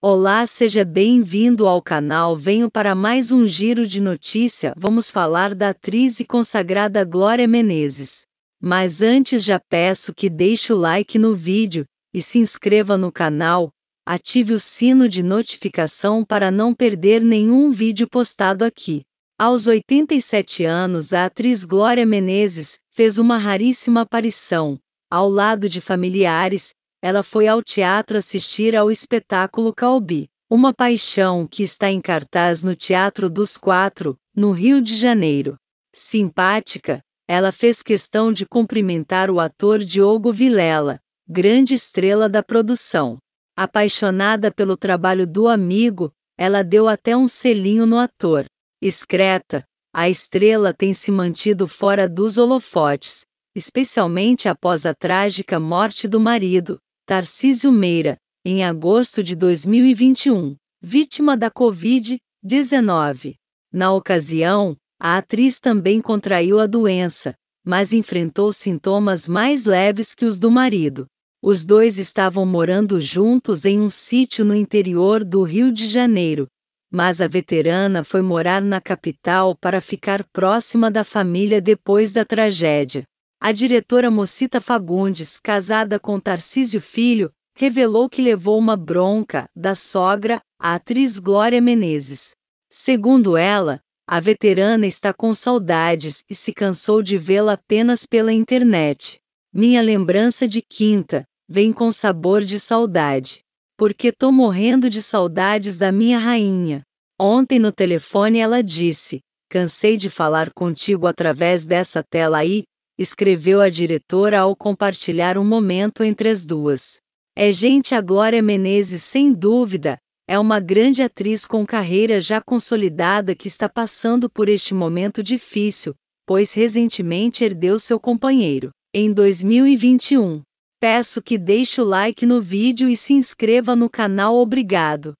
Olá, seja bem-vindo ao canal. Venho para mais um giro de notícia. Vamos falar da atriz e consagrada Glória Menezes. Mas antes já peço que deixe o like no vídeo e se inscreva no canal. Ative o sino de notificação para não perder nenhum vídeo postado aqui. Aos 87 anos, a atriz Glória Menezes fez uma raríssima aparição, ao lado de familiares, ela foi ao teatro assistir ao espetáculo Calbi, Uma Paixão, que está em cartaz no Teatro dos Quatro, no Rio de Janeiro. Simpática, ela fez questão de cumprimentar o ator Diogo Vilela, grande estrela da produção. Apaixonada pelo trabalho do amigo, ela deu até um selinho no ator. Excreta, a estrela tem se mantido fora dos holofotes, especialmente após a trágica morte do marido, Tarcísio Meira, em agosto de 2021, vítima da Covid-19. Na ocasião, a atriz também contraiu a doença, mas enfrentou sintomas mais leves que os do marido. Os dois estavam morando juntos em um sítio no interior do Rio de Janeiro, mas a veterana foi morar na capital para ficar próxima da família depois da tragédia. A diretora Mocita Fagundes, casada com Tarcísio Filho, revelou que levou uma bronca da sogra, a atriz Glória Menezes. Segundo ela, a veterana está com saudades e se cansou de vê-la apenas pela internet. Minha lembrança de quinta vem com sabor de saudade. Porque tô morrendo de saudades da minha rainha. Ontem no telefone ela disse: Cansei de falar contigo através dessa tela aí, escreveu a diretora ao compartilhar um momento entre as duas. É gente a Glória Menezes, sem dúvida, é uma grande atriz com carreira já consolidada que está passando por este momento difícil, pois recentemente herdeu seu companheiro. Em 2021. Peço que deixe o like no vídeo e se inscreva no canal. Obrigado.